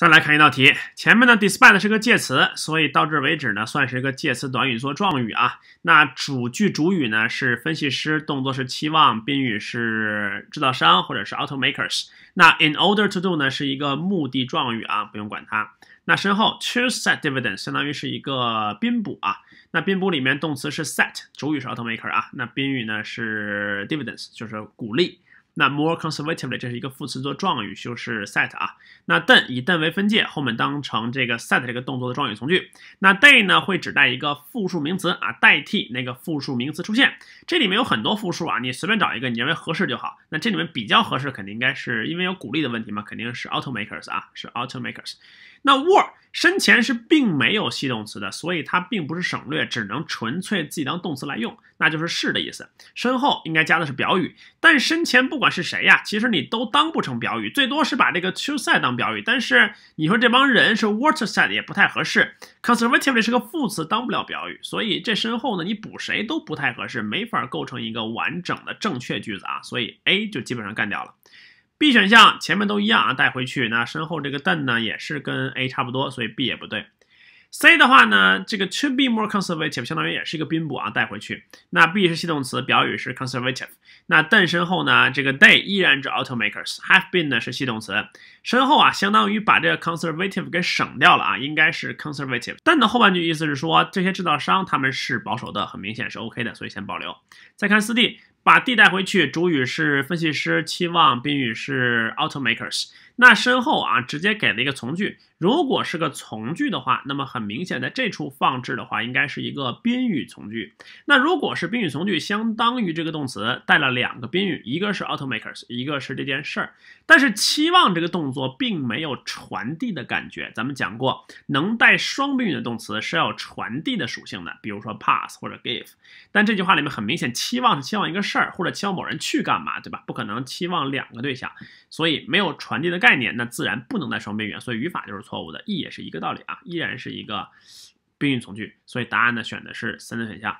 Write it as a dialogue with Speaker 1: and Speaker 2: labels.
Speaker 1: 再来看一道题，前面呢，despite 是个介词，所以到这为止呢，算是一个介词短语做状语啊。那主句主语呢是分析师，动作是期望，宾语是制造商或者是 automakers。那 in order to do 呢是一个目的状语啊，不用管它。那身后 to set dividends 相当于是一个宾补啊。那宾补里面动词是 set，主语是 automaker 啊，那宾语呢是 dividends，就是鼓励。那 more conservatively 这是一个副词做状语修饰 set 啊，那 then 以 then 为分界，后面当成这个 set 这个动作的状语从句，那 d a y 呢会指代一个复数名词啊，代替那个复数名词出现，这里面有很多复数啊，你随便找一个，你认为合适就好。那这里面比较合适，肯定应该是因为有鼓励的问题嘛，肯定是 automakers 啊，是 automakers。那 were 身前是并没有系动词的，所以它并不是省略，只能纯粹自己当动词来用，那就是是的意思。身后应该加的是表语，但身前不管是谁呀，其实你都当不成表语，最多是把这个 to say 当表语，但是你说这帮人是 what said 也不太合适，conservatively 是个副词，当不了表语，所以这身后呢，你补谁都不太合适，没法构成一个完整的正确句子啊，所以 A。就基本上干掉了。B 选项前面都一样啊，带回去。那身后这个邓呢，也是跟 A 差不多，所以 B 也不对。C 的话呢，这个 to be more conservative 相当于也是一个宾补啊，带回去。那 B 是系动词，表语是 conservative。那 Den 身后呢，这个 d a y 依然是 automakers，have been 呢是系动词。身后啊，相当于把这个 conservative 给省掉了啊，应该是 conservative。Den 的后半句意思是说，这些制造商他们是保守的，很明显是 OK 的，所以先保留。再看四 D。把 D 带回去，主语是分析师，期望宾语是 automakers。那身后啊，直接给了一个从句。如果是个从句的话，那么很明显，在这处放置的话，应该是一个宾语从句。那如果是宾语从句，相当于这个动词带了两个宾语，一个是 automakers，一个是这件事儿。但是期望这个动作并没有传递的感觉。咱们讲过，能带双宾语的动词是要传递的属性的，比如说 pass 或者 give。但这句话里面很明显，期望是期望一个。事儿或者期望某人去干嘛，对吧？不可能期望两个对象，所以没有传递的概念，那自然不能带双宾语，所以语法就是错误的。e 也是一个道理啊，依然是一个宾语从句，所以答案呢选的是三的选项。